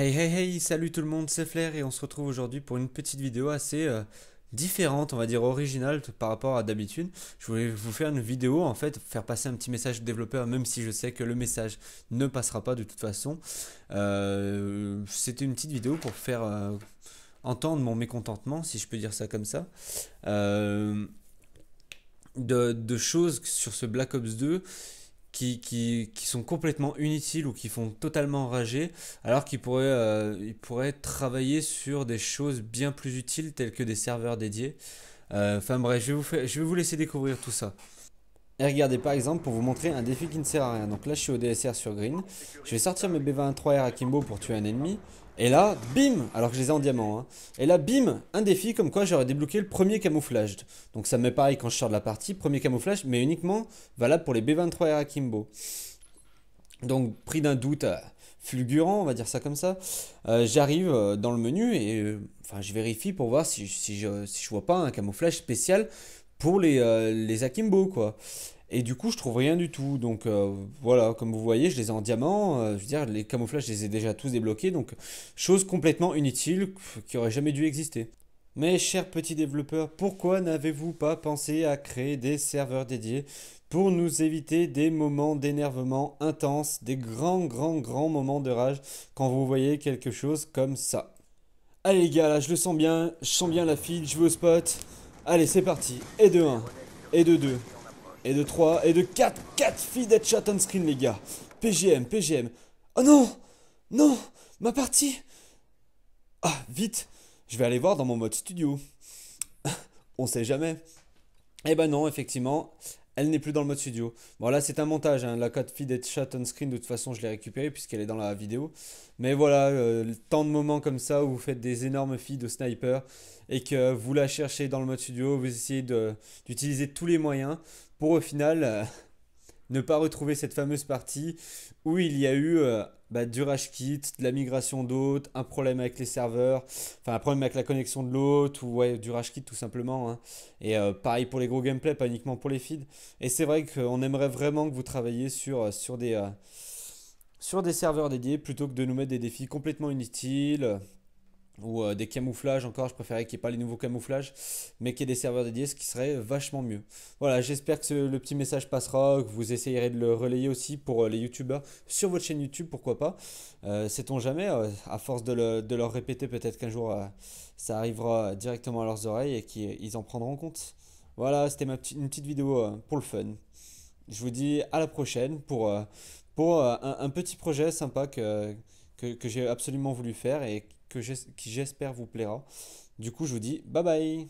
Hey hey hey, salut tout le monde, c'est Flair et on se retrouve aujourd'hui pour une petite vidéo assez euh, différente, on va dire originale par rapport à d'habitude. Je voulais vous faire une vidéo, en fait, faire passer un petit message développeur, même si je sais que le message ne passera pas de toute façon. Euh, c'était une petite vidéo pour faire euh, entendre mon mécontentement, si je peux dire ça comme ça. De, de, choses sur ce Black Ops 2 qui, sont complètement inutiles ou qui font totalement rager, alors qu'ils pourraient, euh, ils travailler sur des choses bien plus utiles telles que des serveurs dédiés. Euh, enfin bref, je vous je vais vous laisser découvrir tout ça. Et regardez par exemple pour vous montrer un défi qui ne sert à rien. Donc là je suis au DSR sur green. Je vais sortir mes B23R à pour tuer un ennemi. Et là, bim Alors que je les ai en diamant. Hein. Et là, bim Un défi comme quoi j'aurais débloqué le premier camouflage. Donc ça me met pareil quand je sors de la partie. Premier camouflage, mais uniquement valable pour les B23R à Donc pris d'un doute euh, fulgurant, on va dire ça comme ça, euh, j'arrive euh, dans le menu et enfin, je vérifie pour voir si, je, si je vois pas un camouflage spécial pour les, euh, les Akimbo, quoi. Et du coup, je trouve rien du tout. Donc euh, voilà, comme vous voyez, je les ai en diamant. Euh, je veux dire, les camouflages, je les ai déjà tous débloqués. Donc, chose complètement inutile qui aurait jamais dû exister. Mais chers petits développeurs, pourquoi n'avez-vous pas pensé à créer des serveurs dédiés pour nous éviter des moments d'énervement intense, des grands, grands, grands moments de rage quand vous voyez quelque chose comme ça Allez les gars, là, je le sens bien. Je sens bien la file, je veux au spot. Allez, c'est parti. Et de 1. Et de 2. Et de 3. Et de 4. 4 filles shot on screen, les gars. PGM, PGM. Oh non Non Ma partie Ah, vite Je vais aller voir dans mon mode studio. On sait jamais. Eh ben non, effectivement, elle n'est plus dans le mode studio. Bon, là, c'est un montage. Hein. La code feed est chat on screen, de toute façon, je l'ai récupérée puisqu'elle est dans la vidéo. Mais voilà, euh, tant de moments comme ça où vous faites des énormes filles de sniper et que vous la cherchez dans le mode studio, vous essayez d'utiliser tous les moyens pour au final. Euh, ne pas retrouver cette fameuse partie où il y a eu euh, bah, du rash kit, de la migration d'hôtes, un problème avec les serveurs, enfin un problème avec la connexion de l'hôte, ou ouais, du rash kit tout simplement. Hein. Et euh, pareil pour les gros gameplay, pas uniquement pour les feeds. Et c'est vrai qu'on aimerait vraiment que vous travailliez sur, euh, sur des... sur des serveurs dédiés plutôt que de nous mettre des défis complètement inutiles, ou euh, des camouflages encore, je préférais qu'il n'y ait pas les nouveaux camouflages, mais qu'il y ait des serveurs dédiés, ce qui serait vachement mieux. Voilà, j'espère que ce, le petit message passera, que vous essayerez de le relayer aussi pour euh, les youtubeurs sur votre chaîne YouTube, pourquoi pas. Euh, sait-on jamais, à force de, le, de leur répéter, peut-être qu'un jour ça arrivera directement à leurs oreilles et qu'ils en prendront compte. Voilà, c'était une petite vidéo pour le fun. Je vous dis à la prochaine pour, pour un, un, petit projet sympa que que, j'ai absolument voulu faire et que j'espère vous plaira. Du coup, je vous dis bye bye